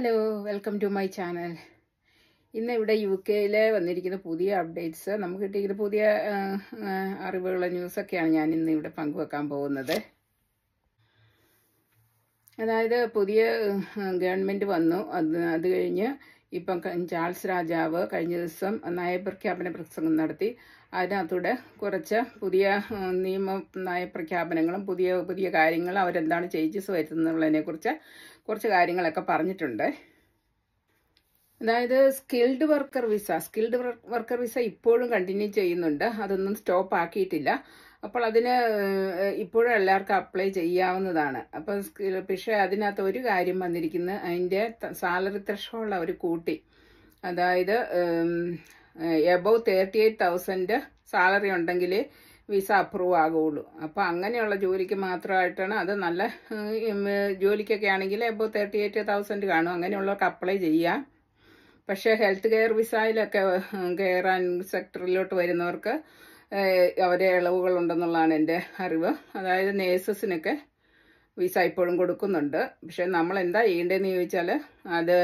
hello welcome to my channel ഇന്ന് ഇവിടെ U കെയിൽ വന്നിരിക്കുന്ന പുതിയ അപ്ഡേറ്റ്സ് നമുക്ക് കിട്ടിയിരിക്കുന്ന പുതിയ അറിവുകൾ ന്യൂസൊക്കെയാണ് ഞാൻ ഇന്ന് ഇവിടെ പങ്കുവെക്കാൻ പോകുന്നത് അതായത് പുതിയ ഗവൺമെൻറ് വന്നു അത് അത് കഴിഞ്ഞ് ഇപ്പം ചാൾസ് രാജാവ് കഴിഞ്ഞ ദിവസം നയപ്രഖ്യാപന പ്രസംഗം നടത്തി അതിനകത്തൂടെ കുറച്ച് പുതിയ നിയമ നയപ്രഖ്യാപനങ്ങളും പുതിയ പുതിയ കാര്യങ്ങളും അവരെന്താണ് ചേഞ്ചസ് കുറിച്ച് കുറച്ച് കാര്യങ്ങളൊക്കെ പറഞ്ഞിട്ടുണ്ട് അതായത് skilled worker visa skilled worker visa ഇപ്പോഴും കണ്ടിന്യൂ ചെയ്യുന്നുണ്ട് അതൊന്നും സ്റ്റോപ്പ് ആക്കിയിട്ടില്ല അപ്പോൾ അതിന് ഇപ്പോഴും എല്ലാവർക്കും അപ്ലൈ ചെയ്യാവുന്നതാണ് അപ്പോൾ പക്ഷേ അതിനകത്ത് ഒരു കാര്യം വന്നിരിക്കുന്നത് അതിൻ്റെ സാലറി ത്രഷോൾ അവർ കൂട്ടി അതായത് above thirty eight thousand salary ഉണ്ടെങ്കിൽ വിസ അപ്രൂവ് ആകുള്ളൂ അപ്പോൾ അങ്ങനെയുള്ള ജോലിക്ക് മാത്രമായിട്ടാണ് അത് നല്ല ജോലിക്കൊക്കെ ആണെങ്കിൽ എബവ് തേർട്ടി എയ്റ്റ് തൗസൻഡ് കാണും അങ്ങനെയുള്ളവർക്ക് അപ്ലൈ ചെയ്യാം പക്ഷേ ഹെൽത്ത് കെയർ വിസയിലൊക്കെ ആൻഡ് സെക്ടറിലോട്ട് വരുന്നവർക്ക് അവരെ ഉണ്ടെന്നുള്ളതാണ് എൻ്റെ അറിവ് അതായത് നേഴ്സസിനൊക്കെ വിസ ഇപ്പോഴും കൊടുക്കുന്നുണ്ട് പക്ഷെ നമ്മൾ എന്താ ചെയ്യേണ്ടതെന്ന് ചോദിച്ചാൽ അത്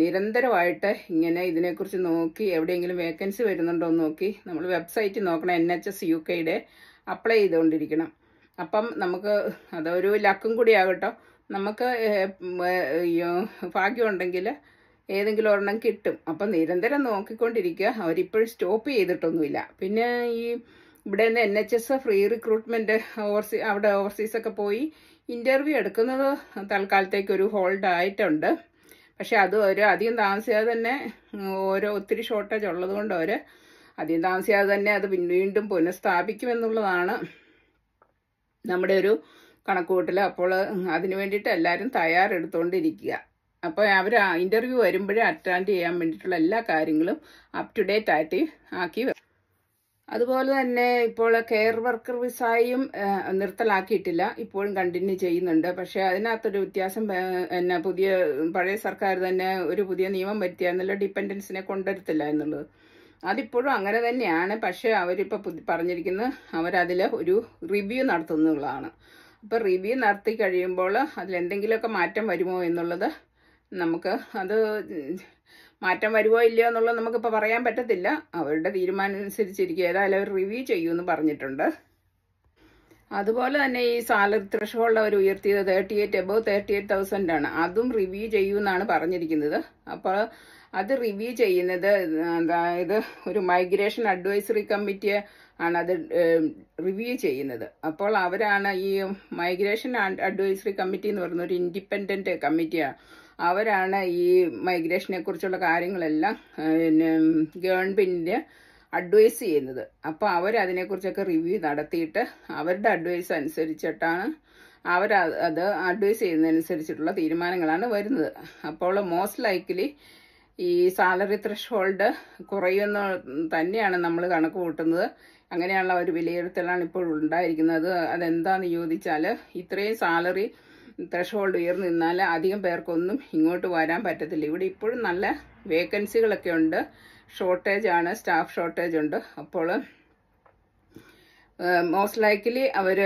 നിരന്തരമായിട്ട് ഇങ്ങനെ ഇതിനെക്കുറിച്ച് നോക്കി എവിടെയെങ്കിലും വേക്കൻസി വരുന്നുണ്ടോ എന്ന് നോക്കി നമ്മൾ വെബ്സൈറ്റ് നോക്കണം എൻ എച്ച് എസ് യു കെയുടെ അപ്ലൈ ചെയ്തുകൊണ്ടിരിക്കണം അപ്പം നമുക്ക് അതൊരു ലക്കും കൂടി ആകട്ടോ നമുക്ക് ഭാഗ്യമുണ്ടെങ്കിൽ ഏതെങ്കിലും ഒരെണ്ണം കിട്ടും അപ്പം നിരന്തരം നോക്കിക്കൊണ്ടിരിക്കുക അവരിപ്പോഴും സ്റ്റോപ്പ് ചെയ്തിട്ടൊന്നുമില്ല പിന്നെ ഈ ഇവിടെ നിന്ന് N H S free recruitment overseas അവിടെ ഓവർസീസൊക്കെ പോയി ഇൻ്റർവ്യൂ എടുക്കുന്നത് തൽക്കാലത്തേക്ക് ഒരു ഹോൾഡ് ആയിട്ടുണ്ട് പക്ഷേ അത് ഒരു അധികം താമസിയാതെ തന്നെ ഓരോ ഒത്തിരി ഷോർട്ടേജ് ഉള്ളതുകൊണ്ട് അവർ അധികം താമസിയാതെ തന്നെ അത് വീണ്ടും പുനഃസ്ഥാപിക്കുമെന്നുള്ളതാണ് നമ്മുടെ ഒരു കണക്കുകൂട്ടൽ അപ്പോൾ അതിനു വേണ്ടിയിട്ട് എല്ലാവരും തയ്യാറെടുത്തുകൊണ്ടിരിക്കുക അപ്പോൾ അവർ ഇൻ്റർവ്യൂ വരുമ്പോഴേ അറ്റൻഡ് ചെയ്യാൻ വേണ്ടിയിട്ടുള്ള എല്ലാ കാര്യങ്ങളും അപ് ടു ഡേറ്റ് ആയിട്ട് ആക്കി അതുപോലെ തന്നെ ഇപ്പോൾ കെയർ വർക്കർ വിസായും നിർത്തലാക്കിയിട്ടില്ല ഇപ്പോഴും കണ്ടിന്യൂ ചെയ്യുന്നുണ്ട് പക്ഷേ അതിനകത്തൊരു വ്യത്യാസം എന്നാ പുതിയ പഴയ സർക്കാർ തന്നെ ഒരു പുതിയ നിയമം വരുത്തിയായിരുന്നല്ലോ ഡിപ്പെൻഡൻസിനെ കൊണ്ടുവരത്തില്ല എന്നുള്ളത് അതിപ്പോഴും അങ്ങനെ തന്നെയാണ് പക്ഷേ അവരിപ്പോൾ പറഞ്ഞിരിക്കുന്നത് അവരതിൽ ഒരു റിവ്യൂ നടത്തുന്നതാണ് അപ്പോൾ റിവ്യൂ നടത്തി കഴിയുമ്പോൾ അതിലെന്തെങ്കിലുമൊക്കെ മാറ്റം വരുമോ എന്നുള്ളത് നമുക്ക് അത് മാറ്റം വരുമോ ഇല്ലയോ എന്നുള്ളത് നമുക്കിപ്പോൾ പറയാൻ പറ്റത്തില്ല അവരുടെ തീരുമാനം അനുസരിച്ചിരിക്കും ഏതായാലും അവർ റിവ്യൂ ചെയ്യുമെന്ന് പറഞ്ഞിട്ടുണ്ട് അതുപോലെ തന്നെ ഈ സാലറി ത്രഷോൾഡ് അവർ ഉയർത്തിയത് thirty eight above thirty eight thousand ആണ് അതും റിവ്യൂ ചെയ്യുമെന്നാണ് പറഞ്ഞിരിക്കുന്നത് അപ്പോൾ അത് റിവ്യൂ ചെയ്യുന്നത് അതായത് ഒരു മൈഗ്രേഷൻ അഡ്വൈസറി കമ്മിറ്റി ആണ് അത് റിവ്യൂ ചെയ്യുന്നത് അപ്പോൾ അവരാണ് ഈ മൈഗ്രേഷൻ അഡ്വൈസറി കമ്മിറ്റി എന്ന് പറയുന്ന ഒരു ഇൻഡിപെൻഡൻറ്റ് കമ്മിറ്റിയാണ് അവരാണ് ഈ മൈഗ്രേഷനെ കുറിച്ചുള്ള കാര്യങ്ങളെല്ലാം പിന്നെ അഡ്വൈസ് ചെയ്യുന്നത് അപ്പോൾ കുറിച്ചൊക്കെ റിവ്യൂ നടത്തിയിട്ട് അവരുടെ അഡ്വൈസ് അനുസരിച്ചിട്ടാണ് അവർ അത് അഡ്വൈസ് ചെയ്യുന്നതനുസരിച്ചിട്ടുള്ള തീരുമാനങ്ങളാണ് വരുന്നത് അപ്പോൾ മോസ്റ്റ് ലൈക്ക്ലി ഈ സാലറി ത്രഷ് ഹോൾഡ് കുറയുന്ന തന്നെയാണ് നമ്മൾ കണക്ക് കൂട്ടുന്നത് അങ്ങനെയുള്ള ഒരു വിലയിരുത്തലാണ് ഇപ്പോൾ ഉണ്ടായിരിക്കുന്നത് അതെന്താന്ന് ചോദിച്ചാൽ ഇത്രയും സാലറി ത്രഷോൾഡ് ഉയർന്നു നിന്നാൽ അധികം പേർക്കൊന്നും ഇങ്ങോട്ട് വരാൻ പറ്റത്തില്ല ഇവിടെ ഇപ്പോഴും നല്ല വേക്കൻസികളൊക്കെ ഉണ്ട് ഷോർട്ടേജ് ആണ് സ്റ്റാഫ് ഷോർട്ടേജ് ഉണ്ട് അപ്പോൾ മോസ്റ്റ് ലൈക്കലി അവർ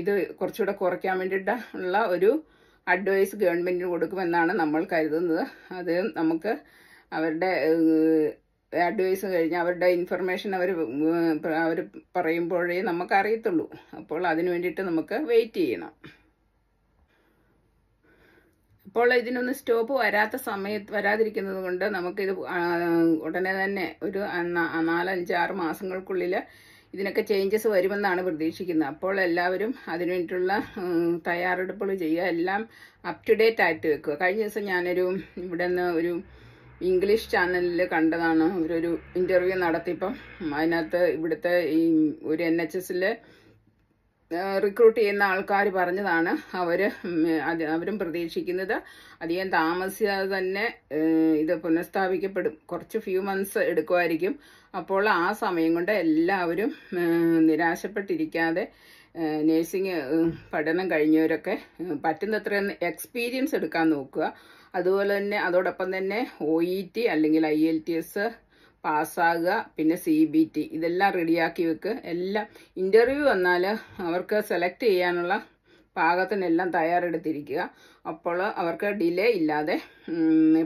ഇത് കുറച്ചുകൂടെ കുറയ്ക്കാൻ വേണ്ടിയിട്ട് ഉള്ള ഒരു അഡ്വൈസ് ഗവൺമെൻറ്റിന് കൊടുക്കുമെന്നാണ് നമ്മൾ കരുതുന്നത് അത് നമുക്ക് അവരുടെ അഡ്വൈസ് കഴിഞ്ഞ് അവരുടെ ഇൻഫർമേഷൻ അവർ അവർ പറയുമ്പോഴേ അറിയത്തുള്ളൂ അപ്പോൾ അതിനു വേണ്ടിയിട്ട് നമുക്ക് വെയിറ്റ് ചെയ്യണം ഇപ്പോൾ ഇതിനൊന്ന് സ്റ്റോപ്പ് വരാത്ത സമയത്ത് വരാതിരിക്കുന്നത് കൊണ്ട് നമുക്കിത് ഉടനെ തന്നെ ഒരു നാലഞ്ച് ആറ് മാസങ്ങൾക്കുള്ളിൽ ഇതിനൊക്കെ ചേഞ്ചസ് വരുമെന്നാണ് പ്രതീക്ഷിക്കുന്നത് അപ്പോൾ എല്ലാവരും അതിനുവേണ്ടിയിട്ടുള്ള തയ്യാറെടുപ്പുകൾ ചെയ്യുക എല്ലാം അപ് ടു ഡേറ്റ് ആയിട്ട് വെക്കുക കഴിഞ്ഞ ദിവസം ഞാനൊരു ഇവിടെ നിന്ന് ഒരു ഇംഗ്ലീഷ് ചാനലിൽ കണ്ടതാണ് ഒരു ഇൻ്റർവ്യൂ നടത്തിയപ്പം അതിനകത്ത് ഇവിടുത്തെ ഈ ഒരു എൻ എച്ച് എസിലെ റിക്രൂട്ട് ചെയ്യുന്ന ആൾക്കാർ പറഞ്ഞതാണ് അവർ അവരും പ്രതീക്ഷിക്കുന്നത് അധികം താമസിയാതെ തന്നെ ഇത് പുനഃസ്ഥാപിക്കപ്പെടും കുറച്ച് ഫ്യൂ മന്ത്സ് എടുക്കുമായിരിക്കും അപ്പോൾ ആ സമയം കൊണ്ട് എല്ലാവരും നിരാശപ്പെട്ടിരിക്കാതെ നേഴ്സിംഗ് പഠനം കഴിഞ്ഞവരൊക്കെ പറ്റുന്നത്ര എക്സ്പീരിയൻസ് എടുക്കാൻ നോക്കുക അതുപോലെ തന്നെ അതോടൊപ്പം തന്നെ ഒ ഇ ടി അല്ലെങ്കിൽ ഐ എൽ ടി എസ് പാസ്സാകുക പിന്നെ സി ബി ടി ഇതെല്ലാം റെഡിയാക്കി വെക്കുക എല്ലാം ഇൻ്റർവ്യൂ വന്നാൽ അവർക്ക് സെലക്ട് ചെയ്യാനുള്ള പാകത്തിനെല്ലാം തയ്യാറെടുത്തിരിക്കുക അപ്പോൾ അവർക്ക് ഡിലേ ഇല്ലാതെ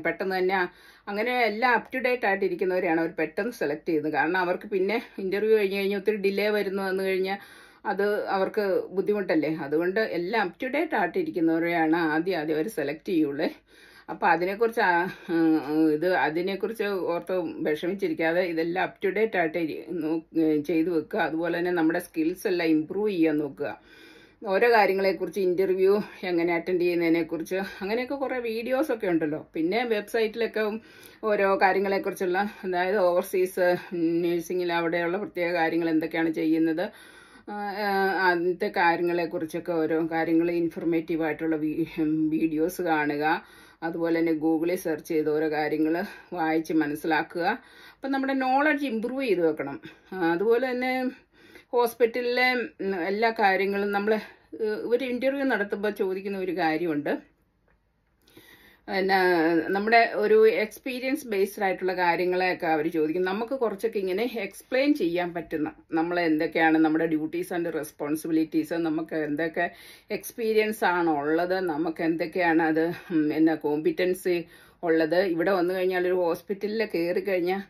പെട്ടെന്ന് തന്നെ അങ്ങനെ എല്ലാം അപ് ടു ഡേറ്റ് ആയിട്ടിരിക്കുന്നവരെയാണ് അവർ പെട്ടെന്ന് സെലക്ട് ചെയ്യുന്നത് കാരണം അവർക്ക് പിന്നെ ഇൻ്റർവ്യൂ കഴിഞ്ഞ് കഴിഞ്ഞാൽ ഒത്തിരി ഡിലേ വരുന്നു വന്നു കഴിഞ്ഞാൽ അത് അവർക്ക് ബുദ്ധിമുട്ടല്ലേ അതുകൊണ്ട് എല്ലാം അപ് ടു ഡേറ്റ് ആയിട്ടിരിക്കുന്നവരെയാണ് ആദ്യം ആദ്യം അവർ സെലക്ട് ചെയ്യുള്ളേ അപ്പോൾ അതിനെക്കുറിച്ച് ഇത് അതിനെക്കുറിച്ച് ഓർത്ത് വിഷമിച്ചിരിക്കാതെ ഇതെല്ലാം അപ് ടു ഡേറ്റ് ആയിട്ട് ചെയ്തു വെക്കുക അതുപോലെ തന്നെ നമ്മുടെ സ്കിൽസ് എല്ലാം ഇമ്പ്രൂവ് ചെയ്യാൻ നോക്കുക ഓരോ കാര്യങ്ങളെക്കുറിച്ച് ഇൻ്റർവ്യൂ എങ്ങനെ അറ്റൻഡ് ചെയ്യുന്നതിനെക്കുറിച്ച് അങ്ങനെയൊക്കെ കുറേ വീഡിയോസൊക്കെ ഉണ്ടല്ലോ പിന്നെ വെബ്സൈറ്റിലൊക്കെ ഓരോ കാര്യങ്ങളെക്കുറിച്ചുള്ള അതായത് ഓവർസീസ് നേഴ്സിങ്ങിൽ അവിടെയുള്ള പ്രത്യേക കാര്യങ്ങൾ എന്തൊക്കെയാണ് ചെയ്യുന്നത് ആദ്യത്തെ കാര്യങ്ങളെക്കുറിച്ചൊക്കെ ഓരോ കാര്യങ്ങൾ ആയിട്ടുള്ള വീഡിയോസ് കാണുക അതുപോലെ തന്നെ ഗൂഗിളിൽ സെർച്ച് ചെയ്ത് ഓരോ കാര്യങ്ങൾ വായിച്ച് മനസ്സിലാക്കുക അപ്പം നമ്മുടെ നോളജ് ഇമ്പ്രൂവ് ചെയ്ത് വെക്കണം അതുപോലെ തന്നെ ഹോസ്പിറ്റലിലെ എല്ലാ കാര്യങ്ങളും നമ്മൾ ഒരു ഇൻ്റർവ്യൂ നടത്തുമ്പോൾ ചോദിക്കുന്ന ഒരു കാര്യമുണ്ട് നമ്മുടെ ഒരു എക്സ്പീരിയൻസ് ബേസ്ഡ് ആയിട്ടുള്ള കാര്യങ്ങളെയൊക്കെ അവർ ചോദിക്കും നമുക്ക് കുറച്ചൊക്കെ ഇങ്ങനെ എക്സ്പ്ലെയിൻ ചെയ്യാൻ പറ്റുന്ന നമ്മൾ എന്തൊക്കെയാണ് നമ്മുടെ ഡ്യൂട്ടീസ് ആൻഡ് റെസ്പോൺസിബിലിറ്റീസ് നമുക്ക് എന്തൊക്കെ എക്സ്പീരിയൻസ് ആണോ ഉള്ളത് നമുക്ക് എന്തൊക്കെയാണ് അത് എന്ന കോമ്പിറ്റൻസി ഉള്ളത് ഇവിടെ വന്നു കഴിഞ്ഞാൽ ഒരു ഹോസ്പിറ്റലിൽ കയറി കഴിഞ്ഞാൽ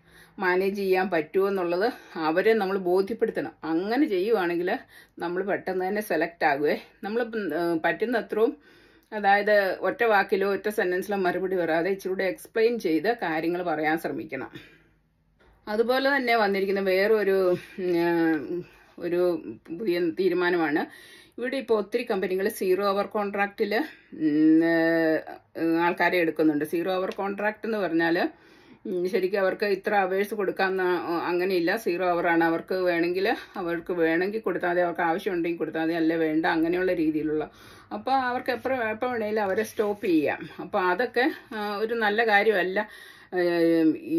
മാനേജ് ചെയ്യാൻ പറ്റുമോ എന്നുള്ളത് അവരെ നമ്മൾ ബോധ്യപ്പെടുത്തണം അങ്ങനെ ചെയ്യുവാണെങ്കിൽ നമ്മൾ പെട്ടെന്ന് തന്നെ സെലക്ട് ആകുവേ നമ്മൾ പറ്റുന്ന അത്രയും അതായത് ഒറ്റ വാക്കിലോ ഒറ്റ സെൻറ്റൻസിലോ മറുപടി പറയാതെ ഇച്ചിരൂടെ എക്സ്പ്ലെയിൻ ചെയ്ത് കാര്യങ്ങൾ പറയാൻ ശ്രമിക്കണം അതുപോലെ തന്നെ വന്നിരിക്കുന്ന വേറൊരു ഒരു പുതിയ തീരുമാനമാണ് ഇവിടെ ഇപ്പോൾ ഒത്തിരി കമ്പനികൾ സീറോ അവർ കോൺട്രാക്റ്റിൽ ആൾക്കാരെ എടുക്കുന്നുണ്ട് സീറോ അവർ കോൺട്രാക്റ്റ് എന്ന് പറഞ്ഞാൽ ശരിക്കും അവർക്ക് ഇത്ര അവേഴ്സ് കൊടുക്കാൻ അങ്ങനെയില്ല സീറോ അവറാണ് അവർക്ക് വേണമെങ്കിൽ അവർക്ക് വേണമെങ്കിൽ കൊടുത്താൽ മതി അവർക്ക് ആവശ്യമുണ്ടെങ്കിൽ കൊടുത്താൽ മതി അല്ല വേണ്ട അങ്ങനെയുള്ള രീതിയിലുള്ള അപ്പോൾ അവർക്ക് എപ്പോൾ എപ്പോൾ വേണമെങ്കിലും അവരെ സ്റ്റോപ്പ് ചെയ്യാം അപ്പോൾ അതൊക്കെ ഒരു നല്ല കാര്യമല്ല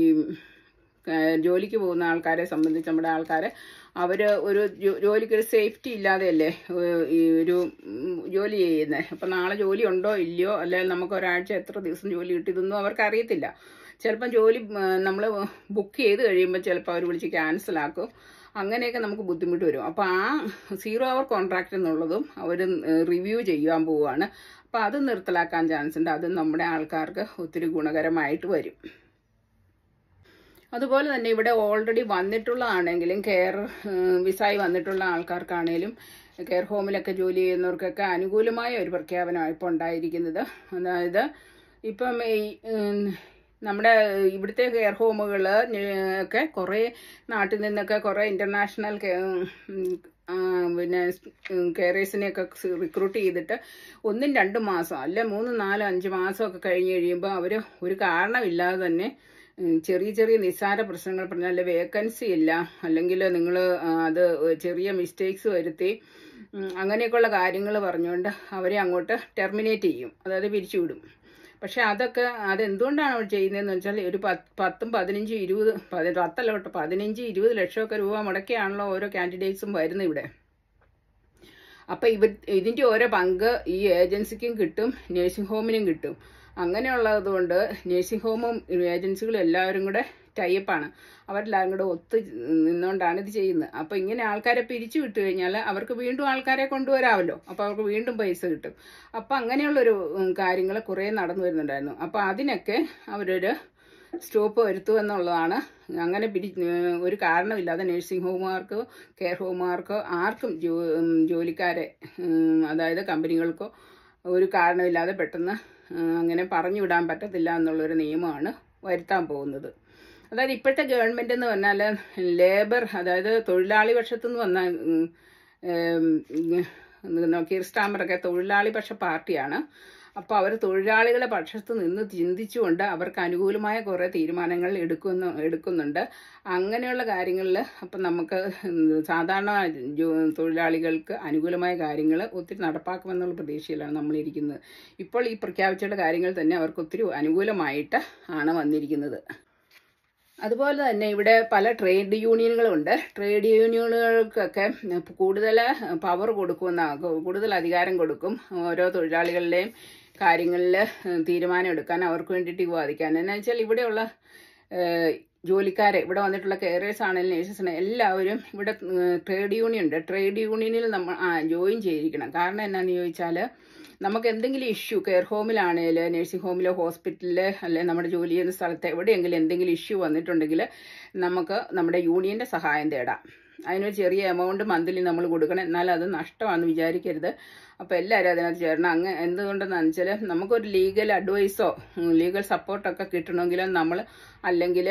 ഈ ജോലിക്ക് പോകുന്ന ആൾക്കാരെ സംബന്ധിച്ച് നമ്മുടെ ആൾക്കാരെ അവർ ഒരു ജോലിക്ക് ഒരു സേഫ്റ്റി ഇല്ലാതെയല്ലേ ഈ ഒരു ജോലി ചെയ്യുന്നത് അപ്പം നാളെ ജോലി ഉണ്ടോ ഇല്ലയോ അല്ലെങ്കിൽ നമുക്ക് ഒരാഴ്ച എത്ര ദിവസം ജോലി കിട്ടിയതൊന്നും അവർക്ക് അറിയത്തില്ല ചിലപ്പം ജോലി നമ്മൾ ബുക്ക് ചെയ്ത് കഴിയുമ്പോൾ ചിലപ്പോൾ അവർ വിളിച്ച് ക്യാൻസൽ ആക്കും അങ്ങനെയൊക്കെ നമുക്ക് ബുദ്ധിമുട്ട് വരും അപ്പോൾ ആ സീറോ അവർ കോൺട്രാക്റ്റ് എന്നുള്ളതും അവർ റിവ്യൂ ചെയ്യാൻ പോവുകയാണ് അപ്പോൾ അത് നിർത്തലാക്കാൻ ചാൻസ് ഉണ്ട് അത് നമ്മുടെ ആൾക്കാർക്ക് ഒത്തിരി ഗുണകരമായിട്ട് വരും അതുപോലെ തന്നെ ഇവിടെ ഓൾറെഡി വന്നിട്ടുള്ളതാണെങ്കിലും കെയർ വിസായി വന്നിട്ടുള്ള ആൾക്കാർക്കാണേലും കെയർ ഹോമിലൊക്കെ ജോലി ചെയ്യുന്നവർക്കൊക്കെ അനുകൂലമായ ഒരു പ്രഖ്യാപനമാണ് ഇപ്പോൾ ഉണ്ടായിരിക്കുന്നത് അതായത് ഇപ്പം ഈ നമ്മുടെ ഇവിടുത്തെ കെയർ ഹോമുകൾ ഒക്കെ കുറേ നാട്ടിൽ നിന്നൊക്കെ കുറേ ഇൻ്റർനാഷണൽ പിന്നെ കെയറേഴ്സിനെയൊക്കെ റിക്രൂട്ട് ചെയ്തിട്ട് ഒന്നും രണ്ടും മാസം അല്ല മൂന്ന് നാല് അഞ്ച് മാസമൊക്കെ കഴിഞ്ഞ് കഴിയുമ്പോൾ അവർ ഒരു കാരണമില്ലാതെ തന്നെ ചെറിയ ചെറിയ നിസ്സാര പ്രശ്നങ്ങൾ പറഞ്ഞാൽ വേക്കൻസി ഇല്ല അല്ലെങ്കിൽ നിങ്ങൾ അത് ചെറിയ മിസ്റ്റേക്സ് വരുത്തി അങ്ങനെയൊക്കെയുള്ള കാര്യങ്ങൾ പറഞ്ഞുകൊണ്ട് അവരെ അങ്ങോട്ട് ടെർമിനേറ്റ് ചെയ്യും അതായത് പിരിച്ചുവിടും പക്ഷെ അതൊക്കെ അതെന്തുകൊണ്ടാണ് അവർ ചെയ്യുന്നതെന്ന് വെച്ചാൽ ഒരു പത്തും പതിനഞ്ചും ഇരുപത് പത്തല്ല കേട്ടോ പതിനഞ്ച് ഇരുപത് ലക്ഷമൊക്കെ രൂപ മുടക്കിയാണല്ലോ ഓരോ കാൻഡിഡേറ്റ്സും വരുന്നത് ഇവിടെ അപ്പൊ ഇവ ഇതിന്റെ ഓരോ പങ്ക് ഈ ഏജൻസിക്കും കിട്ടും നേഴ്സിംഗ് ഹോമിനും കിട്ടും അങ്ങനെയുള്ളതുകൊണ്ട് നേഴ്സിംഗ് ഹോമും ഏജൻസികളും എല്ലാവരും കൂടെ ടൈപ്പാണ് അവരെല്ലാവരും കൂടെ ഒത്തു നിന്നുകൊണ്ടാണ് ഇത് ചെയ്യുന്നത് അപ്പോൾ ഇങ്ങനെ ആൾക്കാരെ പിരിച്ചു വിട്ടു കഴിഞ്ഞാൽ അവർക്ക് വീണ്ടും ആൾക്കാരെ കൊണ്ടുവരാമല്ലോ അപ്പോൾ അവർക്ക് വീണ്ടും പൈസ കിട്ടും അപ്പോൾ അങ്ങനെയുള്ളൊരു കാര്യങ്ങൾ കുറേ നടന്നു വരുന്നുണ്ടായിരുന്നു അപ്പോൾ അതിനൊക്കെ അവരൊരു സ്റ്റോപ്പ് എന്നുള്ളതാണ് അങ്ങനെ പിടി ഒരു കാരണമില്ലാതെ നഴ്സിംഗ് ഹോമുകാർക്കോ കെയർ ഹോമുകാർക്കോ ആർക്കും ജോലിക്കാരെ അതായത് കമ്പനികൾക്കോ ഒരു കാരണമില്ലാതെ പെട്ടെന്ന് അങ്ങനെ പറഞ്ഞു വിടാൻ പറ്റത്തില്ല എന്നുള്ളൊരു നിയമമാണ് വരുത്താൻ പോകുന്നത് അതായത് ഇപ്പോഴത്തെ ഗവൺമെൻറ് എന്ന് പറഞ്ഞാൽ ലേബർ അതായത് തൊഴിലാളി പക്ഷത്തു നിന്ന് വന്ന കീർ സ്റ്റാമ്പറൊക്കെ തൊഴിലാളി പക്ഷ പാർട്ടിയാണ് അപ്പോൾ അവർ തൊഴിലാളികളെ പക്ഷത്ത് നിന്ന് ചിന്തിച്ചുകൊണ്ട് അവർക്ക് അനുകൂലമായ കുറേ തീരുമാനങ്ങൾ എടുക്കുന്നു എടുക്കുന്നുണ്ട് അങ്ങനെയുള്ള കാര്യങ്ങളിൽ അപ്പം നമുക്ക് സാധാരണ തൊഴിലാളികൾക്ക് അനുകൂലമായ കാര്യങ്ങൾ ഒത്തിരി നടപ്പാക്കുമെന്നുള്ള പ്രതീക്ഷയിലാണ് നമ്മളിരിക്കുന്നത് ഇപ്പോൾ ഈ പ്രഖ്യാപിച്ചുള്ള കാര്യങ്ങൾ തന്നെ അവർക്ക് ഒത്തിരി അനുകൂലമായിട്ട് ആണ് വന്നിരിക്കുന്നത് അതുപോലെ തന്നെ ഇവിടെ പല ട്രേഡ് യൂണിയനുകളുണ്ട് ട്രേഡ് യൂണിയനുകൾക്കൊക്കെ കൂടുതൽ പവർ കൊടുക്കുന്ന കൂടുതൽ അധികാരം കൊടുക്കും ഓരോ തൊഴിലാളികളുടെയും കാര്യങ്ങളിൽ തീരുമാനമെടുക്കാൻ എടുക്കാൻ അവർക്ക് വേണ്ടിയിട്ട് വാദിക്കാൻ എന്നുവെച്ചാൽ ഇവിടെയുള്ള ജോലിക്കാരെ ഇവിടെ വന്നിട്ടുള്ള കെയറേഴ്സ് ആണെങ്കിലും നേഴ്സസിനെ എല്ലാവരും ഇവിടെ ട്രേഡ് യൂണിയൻ ഉണ്ട് ട്രേഡ് യൂണിയനിൽ നമ്മൾ ജോയിൻ ചെയ്തിരിക്കണം കാരണം എന്നാന്ന് ചോദിച്ചാൽ നമുക്ക് എന്തെങ്കിലും ഇഷ്യൂ കെയർ ഹോമിലാണേൽ നഴ്സിംഗ് ഹോമിലോ ഹോസ്പിറ്റലിൽ അല്ലെ നമ്മുടെ ജോലി ചെയ്യുന്ന സ്ഥലത്ത് എവിടെയെങ്കിലും എന്തെങ്കിലും ഇഷ്യൂ വന്നിട്ടുണ്ടെങ്കിൽ നമുക്ക് നമ്മുടെ യൂണിയൻ്റെ സഹായം തേടാം അതിനൊരു ചെറിയ എമൗണ്ട് മന്ത്ലി നമ്മൾ കൊടുക്കണം എന്നാൽ അത് നഷ്ടമാണെന്ന് വിചാരിക്കരുത് അപ്പോൾ എല്ലാവരും അതിനകത്ത് ചേരണം അങ്ങ് എന്തുകൊണ്ടെന്ന് വെച്ചാൽ നമുക്കൊരു ലീഗൽ അഡ്വൈസോ ലീഗൽ സപ്പോർട്ടൊക്കെ കിട്ടണമെങ്കിലും നമ്മൾ അല്ലെങ്കിൽ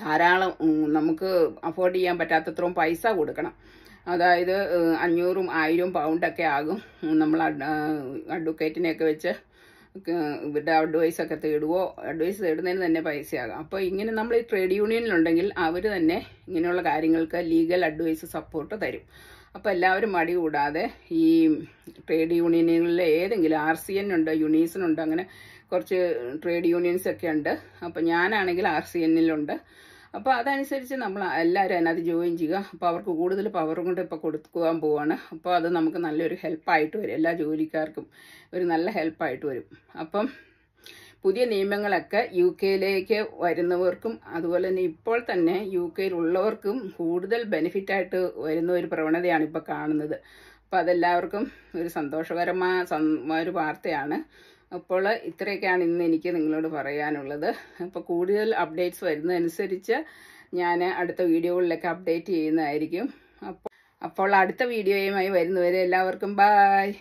ധാരാളം നമുക്ക് അഫോർഡ് ചെയ്യാൻ പറ്റാത്തത്രയും പൈസ കൊടുക്കണം അതായത് അഞ്ഞൂറും ആയിരവും പൗണ്ടൊക്കെ ആകും നമ്മൾ അഡ്വക്കേറ്റിനെയൊക്കെ വെച്ച് ഇവരുടെ ഒക്കെ തേടുവോ അഡ്വൈസ് തേടുന്നതിന് തന്നെ പൈസയാകും അപ്പോൾ ഇങ്ങനെ നമ്മൾ ഈ ട്രേഡ് യൂണിയനിലുണ്ടെങ്കിൽ അവർ തന്നെ ഇങ്ങനെയുള്ള കാര്യങ്ങൾക്ക് ലീഗൽ അഡ്വൈസ് സപ്പോർട്ട് തരും അപ്പോൾ എല്ലാവരും മടി കൂടാതെ ഈ ട്രേഡ് യൂണിയനുകളിൽ ഏതെങ്കിലും ആർ സി എന്നുണ്ട് ഉണ്ട് അങ്ങനെ കുറച്ച് ട്രേഡ് യൂണിയൻസ് ഒക്കെ ഉണ്ട് അപ്പോൾ ഞാനാണെങ്കിൽ ആർ സി എന്നിലുണ്ട് അപ്പോൾ അതനുസരിച്ച് നമ്മൾ എല്ലാവരും അതിനകത്ത് ജോയിൻ ചെയ്യുക അപ്പോൾ അവർക്ക് കൂടുതൽ പവറും കൊണ്ട് ഇപ്പോൾ കൊടുക്കുവാൻ പോവാണ് അപ്പോൾ അത് നമുക്ക് നല്ലൊരു ഹെൽപ്പായിട്ട് വരും എല്ലാ ജോലിക്കാർക്കും ഒരു നല്ല ഹെൽപ്പായിട്ട് വരും അപ്പം പുതിയ നിയമങ്ങളൊക്കെ യു കെയിലേക്ക് വരുന്നവർക്കും അതുപോലെ തന്നെ ഇപ്പോൾ തന്നെ യു കെയിലുള്ളവർക്കും കൂടുതൽ ബെനിഫിറ്റ് ആയിട്ട് വരുന്ന ഒരു പ്രവണതയാണ് ഇപ്പോൾ കാണുന്നത് അപ്പോൾ അതെല്ലാവർക്കും ഒരു സന്തോഷകരമായ ഒരു വാർത്തയാണ് അപ്പോൾ ഇത്രയൊക്കെയാണ് ഇന്ന് എനിക്ക് നിങ്ങളോട് പറയാനുള്ളത് അപ്പോൾ കൂടുതൽ അപ്ഡേറ്റ്സ് വരുന്നതനുസരിച്ച് ഞാൻ അടുത്ത വീഡിയോകളിലൊക്കെ അപ്ഡേറ്റ് ചെയ്യുന്നതായിരിക്കും അപ്പോൾ അപ്പോൾ അടുത്ത വീഡിയോയുമായി വരുന്നവരെ എല്ലാവർക്കും ബായ്